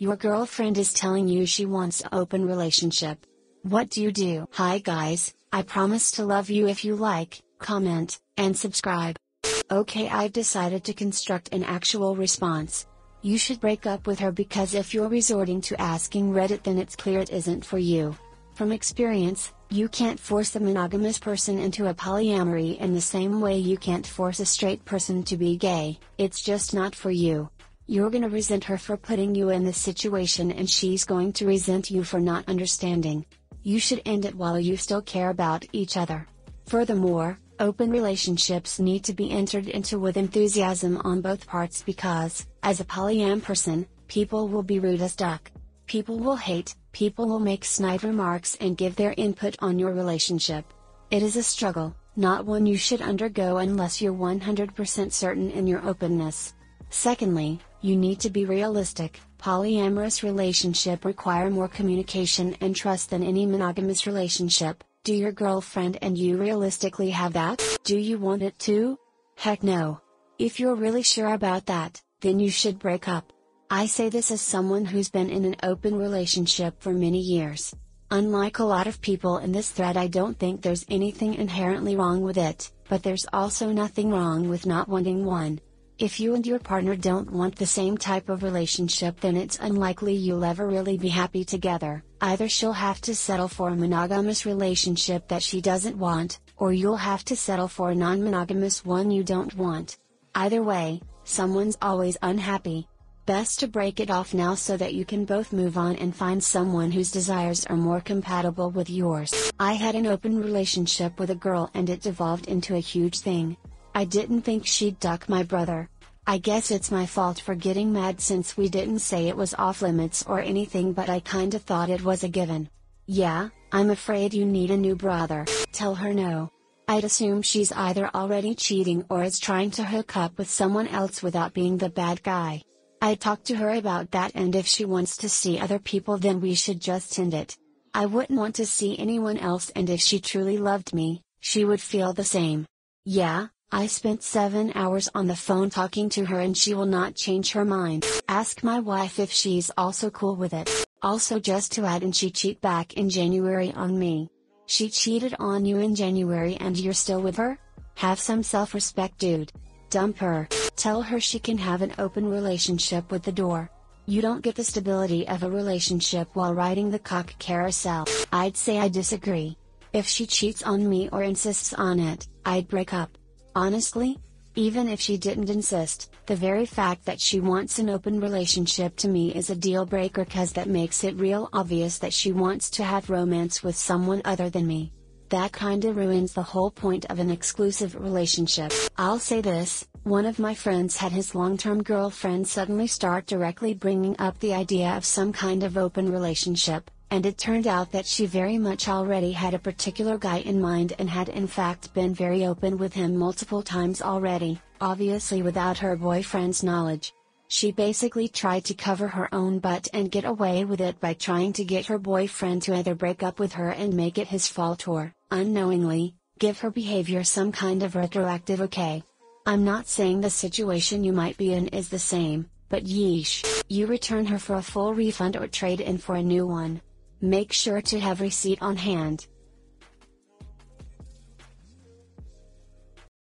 Your girlfriend is telling you she wants an open relationship. What do you do? Hi guys, I promise to love you if you like, comment, and subscribe. Okay I've decided to construct an actual response. You should break up with her because if you're resorting to asking Reddit then it's clear it isn't for you. From experience, you can't force a monogamous person into a polyamory in the same way you can't force a straight person to be gay, it's just not for you. You're gonna resent her for putting you in this situation and she's going to resent you for not understanding. You should end it while you still care about each other. Furthermore, open relationships need to be entered into with enthusiasm on both parts because, as a polyam person, people will be rude as duck. People will hate, people will make snide remarks and give their input on your relationship. It is a struggle, not one you should undergo unless you're 100% certain in your openness. Secondly, you need to be realistic. Polyamorous relationship require more communication and trust than any monogamous relationship. Do your girlfriend and you realistically have that? Do you want it too? Heck no. If you're really sure about that, then you should break up. I say this as someone who's been in an open relationship for many years. Unlike a lot of people in this thread, I don't think there's anything inherently wrong with it, but there's also nothing wrong with not wanting one. If you and your partner don't want the same type of relationship, then it's unlikely you'll ever really be happy together. Either she'll have to settle for a monogamous relationship that she doesn't want, or you'll have to settle for a non monogamous one you don't want. Either way, someone's always unhappy. Best to break it off now so that you can both move on and find someone whose desires are more compatible with yours. I had an open relationship with a girl and it devolved into a huge thing, I didn't think she'd duck my brother. I guess it's my fault for getting mad since we didn't say it was off limits or anything but I kinda thought it was a given. Yeah, I'm afraid you need a new brother. Tell her no. I'd assume she's either already cheating or is trying to hook up with someone else without being the bad guy. I'd talk to her about that and if she wants to see other people then we should just end it. I wouldn't want to see anyone else and if she truly loved me, she would feel the same. Yeah, I spent seven hours on the phone talking to her and she will not change her mind. Ask my wife if she's also cool with it. Also just to add and she cheat back in January on me. She cheated on you in January and you're still with her? Have some self-respect dude. Dump her. Tell her she can have an open relationship with the door. You don't get the stability of a relationship while riding the cock carousel. I'd say I disagree. If she cheats on me or insists on it, I'd break up. Honestly, even if she didn't insist, the very fact that she wants an open relationship to me is a deal breaker cause that makes it real obvious that she wants to have romance with someone other than me. That kinda ruins the whole point of an exclusive relationship. I'll say this, one of my friends had his long-term girlfriend suddenly start directly bringing up the idea of some kind of open relationship, and it turned out that she very much already had a particular guy in mind and had in fact been very open with him multiple times already, obviously without her boyfriend's knowledge. She basically tried to cover her own butt and get away with it by trying to get her boyfriend to either break up with her and make it his fault or, unknowingly, give her behavior some kind of retroactive okay. I'm not saying the situation you might be in is the same, but yeesh, you return her for a full refund or trade in for a new one. Make sure to have receipt on hand.